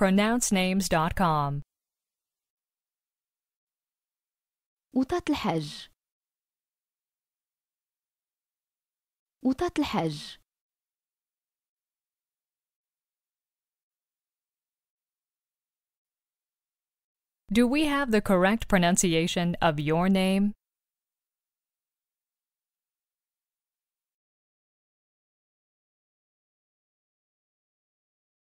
pronouncenames.com وطاة الحج وطاة الحج Do we have the correct pronunciation of your name?